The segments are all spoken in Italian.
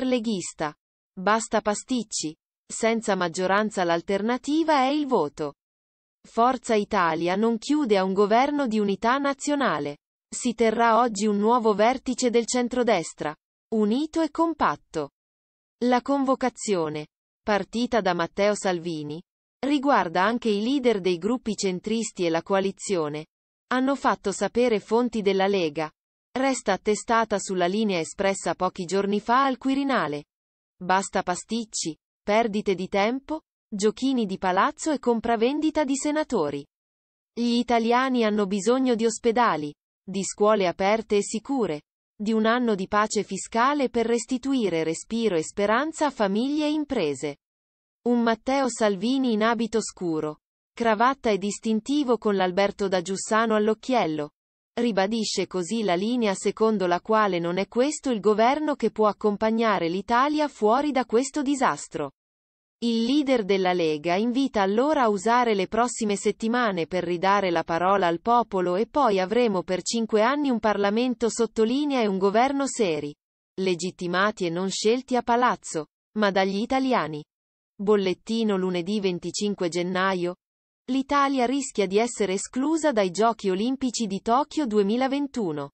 leader leghista. Basta pasticci. Senza maggioranza l'alternativa è il voto. Forza Italia non chiude a un governo di unità nazionale. Si terrà oggi un nuovo vertice del centrodestra. Unito e compatto. La convocazione, partita da Matteo Salvini, riguarda anche i leader dei gruppi centristi e la coalizione. Hanno fatto sapere fonti della Lega, resta attestata sulla linea espressa pochi giorni fa al Quirinale. Basta pasticci, perdite di tempo, giochini di palazzo e compravendita di senatori. Gli italiani hanno bisogno di ospedali, di scuole aperte e sicure, di un anno di pace fiscale per restituire respiro e speranza a famiglie e imprese. Un Matteo Salvini in abito scuro, cravatta e distintivo con l'Alberto da Giussano all'occhiello, Ribadisce così la linea secondo la quale non è questo il governo che può accompagnare l'Italia fuori da questo disastro. Il leader della Lega invita allora a usare le prossime settimane per ridare la parola al popolo e poi avremo per cinque anni un Parlamento sottolinea e un governo seri, legittimati e non scelti a palazzo, ma dagli italiani. Bollettino lunedì 25 gennaio, L'Italia rischia di essere esclusa dai Giochi olimpici di Tokyo 2021.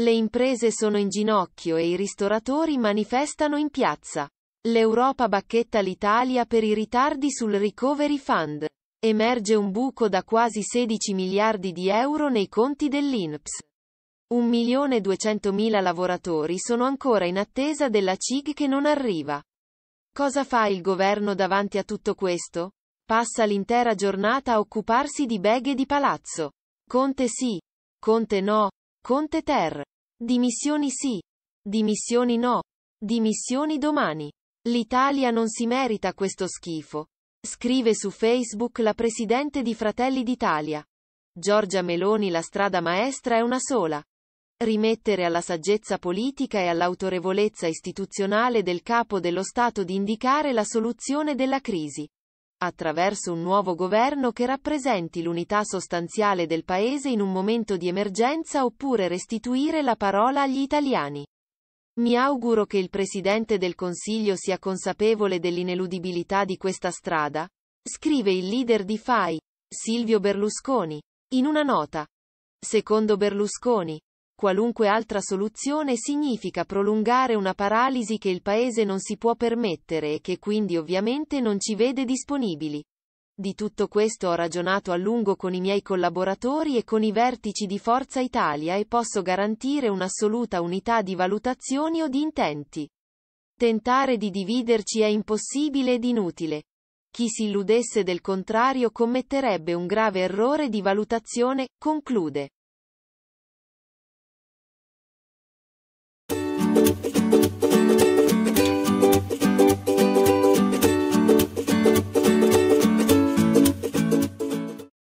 Le imprese sono in ginocchio e i ristoratori manifestano in piazza. L'Europa bacchetta l'Italia per i ritardi sul Recovery Fund. Emerge un buco da quasi 16 miliardi di euro nei conti dell'INPS. 1.200.000 lavoratori sono ancora in attesa della CIG che non arriva. Cosa fa il governo davanti a tutto questo? Passa l'intera giornata a occuparsi di beghe di palazzo. Conte sì. Conte no. Conte ter. Dimissioni sì. Dimissioni no. Dimissioni domani. L'Italia non si merita questo schifo. Scrive su Facebook la presidente di Fratelli d'Italia. Giorgia Meloni la strada maestra è una sola. Rimettere alla saggezza politica e all'autorevolezza istituzionale del capo dello Stato di indicare la soluzione della crisi attraverso un nuovo governo che rappresenti l'unità sostanziale del Paese in un momento di emergenza oppure restituire la parola agli italiani. Mi auguro che il Presidente del Consiglio sia consapevole dell'ineludibilità di questa strada, scrive il leader di FAI, Silvio Berlusconi, in una nota. Secondo Berlusconi, qualunque altra soluzione significa prolungare una paralisi che il Paese non si può permettere e che quindi ovviamente non ci vede disponibili. Di tutto questo ho ragionato a lungo con i miei collaboratori e con i vertici di Forza Italia e posso garantire un'assoluta unità di valutazioni o di intenti. Tentare di dividerci è impossibile ed inutile. Chi si illudesse del contrario commetterebbe un grave errore di valutazione, conclude.